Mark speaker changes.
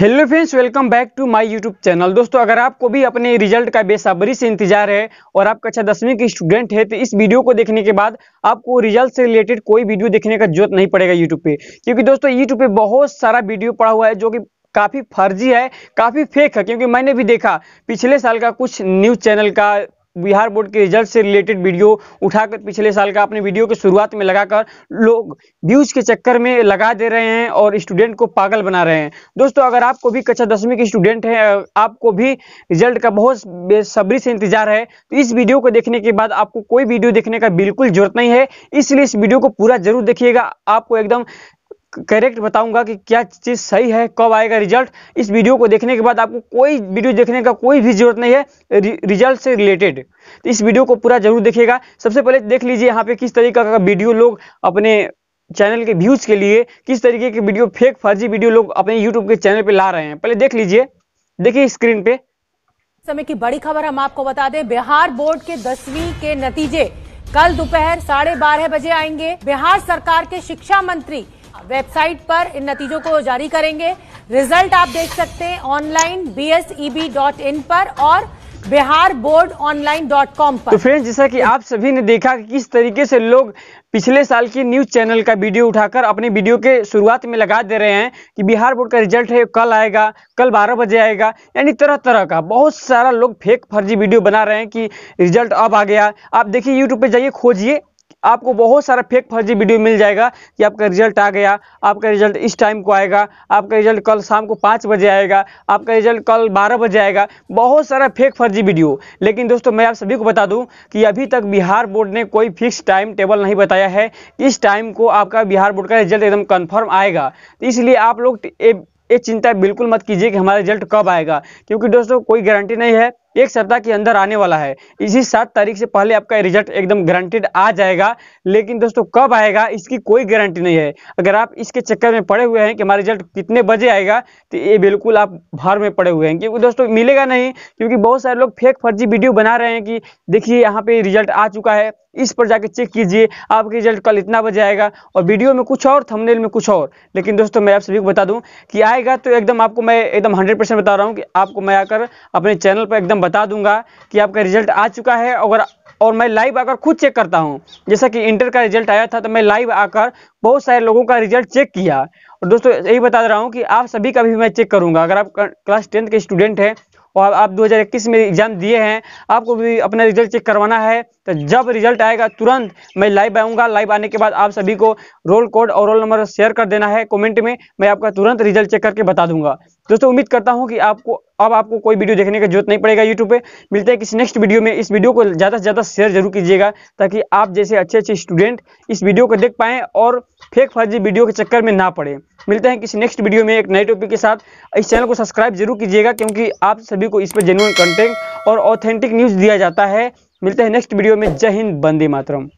Speaker 1: hello friends welcome back to my YouTube channel दोस्तों अगर आपको भी अपने रिजल्ट का बेसब्री से इंतजार है और आप कक्षा अच्छा दसवीं के स्टूडेंट है तो इस वीडियो को देखने के बाद आपको रिजल्ट से रिलेटेड कोई वीडियो देखने का जरूरत नहीं पड़ेगा यूट्यूब पे क्योंकि दोस्तों यूट्यूब पे बहुत सारा वीडियो पड़ा हुआ है जो कि काफ़ी फर्जी है काफ़ी फेक है क्योंकि मैंने भी देखा पिछले साल का कुछ न्यूज़ चैनल का बिहार बोर्ड के रिजल्ट से रिलेटेड वीडियो उठाकर पिछले साल का अपने वीडियो के शुरुआत में लगाकर लोग व्यूज के चक्कर में लगा दे रहे हैं और स्टूडेंट को पागल बना रहे हैं दोस्तों अगर आपको भी कक्षा दसवीं के स्टूडेंट हैं आपको भी रिजल्ट का बहुत बेसब्री से इंतजार है तो इस वीडियो को देखने के बाद आपको कोई वीडियो देखने का बिल्कुल जरूरत नहीं है इसलिए इस वीडियो को पूरा जरूर देखिएगा आपको एकदम करेक्ट बताऊंगा कि क्या चीज़ सही है कब आएगा रिजल्ट इस वीडियो को देखने के बाद आपको कोई वीडियो देखने का कोई भी जरूरत नहीं है रि, रिजल्ट से रिलेटेड तो इस वीडियो को पूरा जरूर देखिएगा सबसे पहले देख लीजिए यहाँ पे किस तरीका का वीडियो लोग अपने चैनल के व्यूज के लिए किस तरीके के वीडियो फेक फर्जी वीडियो लोग अपने यूट्यूब के चैनल पर ला रहे हैं पहले देख लीजिए देखिए स्क्रीन पे
Speaker 2: समय की बड़ी खबर हम आपको बता दें बिहार बोर्ड के दसवीं के नतीजे कल दोपहर साढ़े बारह बजे आएंगे बिहार सरकार के शिक्षा मंत्री वेबसाइट पर इन नतीजों को जारी करेंगे रिजल्ट आप देख सकते हैं ऑनलाइन बी e पर और Bihar board online dot com पर तो फ्रेंड्स
Speaker 1: जैसा कि आप सभी ने देखा कि किस तरीके से लोग पिछले साल की न्यूज चैनल का वीडियो उठाकर अपने वीडियो के शुरुआत में लगा दे रहे हैं कि बिहार बोर्ड का रिजल्ट है कल आएगा कल 12 बजे आएगा यानी तरह तरह का बहुत सारा लोग फेक फर्जी वीडियो बना रहे हैं कि रिजल्ट अब आ गया आप देखिए यूट्यूब पे जाइए खोजिए आपको बहुत सारा फेक फर्जी वीडियो मिल जाएगा कि आपका रिजल्ट आ गया आपका रिजल्ट इस टाइम को आएगा आपका रिजल्ट कल शाम को पाँच बजे आएगा आपका रिजल्ट कल बारह बजे आएगा बहुत सारा फेक फर्जी वीडियो लेकिन दोस्तों मैं आप सभी को बता दूँ कि अभी तक बिहार बोर्ड ने कोई फिक्स टाइम टेबल नहीं बताया है इस टाइम को आपका बिहार बोर्ड का रिजल्ट एकदम कन्फर्म आएगा इसलिए आप लोग ये चिंता बिल्कुल मत कीजिए कि हमारा रिजल्ट कब आएगा क्योंकि दोस्तों कोई गारंटी नहीं है एक सप्ताह के अंदर आने वाला है इसी सात तारीख से पहले आपका रिजल्ट एकदम गारंटेड आ जाएगा लेकिन दोस्तों कब आएगा इसकी कोई गारंटी नहीं है अगर आप इसके चक्कर में पड़े हुए हैं कि हमारा रिजल्ट कितने बजे आएगा तो ये बिल्कुल आप भार में पड़े हुए हैं क्योंकि दोस्तों मिलेगा नहीं क्योंकि बहुत सारे लोग फेक फर्जी वीडियो बना रहे हैं कि देखिए यहाँ पे रिजल्ट आ चुका है इस पर जाके चेक कीजिए आपका रिजल्ट कल इतना बजे आएगा और वीडियो में कुछ और थंबनेल में कुछ और लेकिन दोस्तों मैं आप सभी को बता दूं कि आएगा तो एकदम आपको मैं एकदम 100 परसेंट बता रहा हूं कि आपको मैं आकर अपने चैनल पर एकदम मैं बता दूंगा कि आपका रिजल्ट आ चुका है अगर और मैं लाइव आकर खुद चेक करता हूँ जैसा कि इंटर का रिजल्ट आया था तो मैं लाइव आकर बहुत सारे लोगों का रिजल्ट चेक किया और दोस्तों यही बता रहा हूँ कि आप सभी का भी मैं चेक करूंगा अगर आप क्लास टेंथ के स्टूडेंट हैं और आप 2021 में एग्ज़ाम दिए हैं आपको भी अपना रिजल्ट चेक करवाना है तो जब रिजल्ट आएगा तुरंत मैं लाइव आऊंगा लाइव आने के बाद आप सभी को रोल कोड और रोल नंबर शेयर कर देना है कमेंट में मैं आपका तुरंत रिजल्ट चेक करके बता दूंगा दोस्तों उम्मीद करता हूँ कि आपको अब आपको कोई वीडियो देखने की जरूरत नहीं पड़ेगा यूट्यूब पे मिलते हैं किसी नेक्स्ट वीडियो में इस वीडियो को ज़्यादा से ज़्यादा शेयर जरूर कीजिएगा ताकि आप जैसे अच्छे अच्छे स्टूडेंट इस वीडियो को देख पाएँ और फेक फर्जी वीडियो के चक्कर में ना पड़े मिलते हैं किसी नेक्स्ट वीडियो में एक नए टॉपिक के साथ इस चैनल को सब्सक्राइब जरूर कीजिएगा क्योंकि आप सभी को इस पर जेन्यून कंटेंट और ऑथेंटिक न्यूज़ दिया जाता है मिलते हैं नेक्स्ट वीडियो में जय हिंद बंदे मातरम